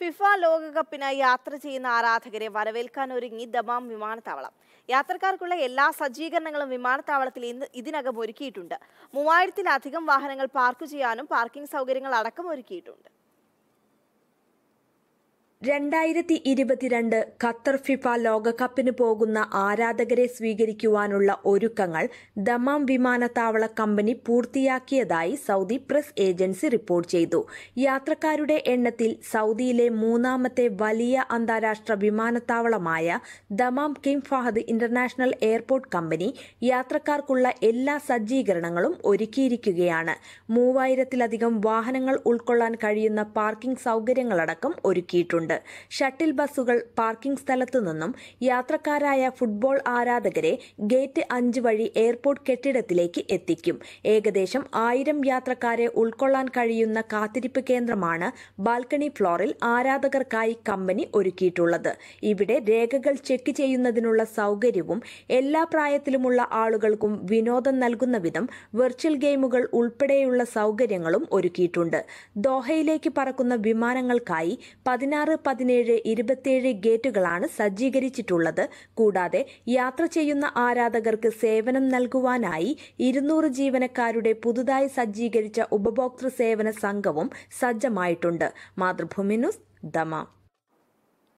FIFA ലോകകപ്പിനായി യാത്ര ചെയ്യുന്ന ആരാധകരെ വരവേൽക്കാൻ ഒരുങ്ങി ദമാം വിമാനത്താവളം യാത്രക്കാർക്കുള്ള എല്ലാ സജ്ജീകരണങ്ങളും വിമാനത്താവളത്തിൽ ഇന്ന് ഇതിനകം ഒരുക്കിയിട്ടുണ്ട് മൂവായിരത്തിലധികം വാഹനങ്ങൾ പാർക്ക് ചെയ്യാനും പാർക്കിംഗ് സൗകര്യങ്ങൾ അടക്കം ഒരുക്കിയിട്ടുണ്ട് രണ്ടായിരത്തി ഇരുപത്തിരണ്ട് ഖത്തർ ഫിഫ ലോകകപ്പിന് പോകുന്ന ആരാധകരെ സ്വീകരിക്കുവാനുള്ള ഒരുക്കങ്ങൾ ദമാം വിമാനത്താവള കമ്പനി പൂർത്തിയാക്കിയതായി സൗദി പ്രസ് ഏജൻസി റിപ്പോർട്ട് ചെയ്തു യാത്രക്കാരുടെ എണ്ണത്തിൽ സൗദിയിലെ മൂന്നാമത്തെ വലിയ അന്താരാഷ്ട്ര വിമാനത്താവളമായ Dammam King Fahd international airport company യാത്രക്കാർക്കുള്ള എല്ലാ സജ്ജീകരണങ്ങളും ഒരുക്കിയിരിക്കുകയാണ് മൂവായിരത്തിലധികം വാഹനങ്ങൾ ഉൾക്കൊള്ളാൻ കഴിയുന്ന പാർക്കിംഗ് സൗകര്യങ്ങളടക്കം ഒരുക്കിയിട്ടുണ്ട് ഷട്ടിൽ ബസ്സുകൾ പാർക്കിംഗ് സ്ഥലത്തു നിന്നും യാത്രക്കാരായ ഫുട്ബോൾ ആരാധകരെ ഗേറ്റ് അഞ്ച് വഴി എയർപോർട്ട് കെട്ടിടത്തിലേക്ക് എത്തിക്കും ഏകദേശം ആയിരം യാത്രക്കാരെ ഉൾക്കൊള്ളാൻ കഴിയുന്ന കാത്തിരിപ്പ് കേന്ദ്രമാണ് ബാൽക്കണി ഫ്ലോറിൽ ആരാധകർക്കായി കമ്പനി ഒരുക്കിയിട്ടുള്ളത് ഇവിടെ രേഖകൾ ചെക്ക് ചെയ്യുന്നതിനുള്ള സൗകര്യവും എല്ലാ പ്രായത്തിലുമുള്ള ആളുകൾക്കും വിനോദം നൽകുന്ന വിധം വെർച്വൽ ഗെയിമുകൾ ഉൾപ്പെടെയുള്ള സൗകര്യങ്ങളും ഒരുക്കിയിട്ടുണ്ട് ദോഹയിലേക്ക് പറക്കുന്ന വിമാനങ്ങൾക്കായി പതിനാറ് പതിനേഴ് ഇരുപത്തിയേഴ് ഗേറ്റുകളാണ് സജ്ജീകരിച്ചിട്ടുള്ളത് കൂടാതെ യാത്ര ചെയ്യുന്ന ആരാധകർക്ക് സേവനം നൽകുവാനായി ഇരുന്നൂറ് ജീവനക്കാരുടെ പുതുതായി സജ്ജീകരിച്ച ഉപഭോക്തൃ സേവന സംഘവും സജ്ജമായിട്ടുണ്ട് മാതൃഭൂമി ന്യൂസ് ദമാം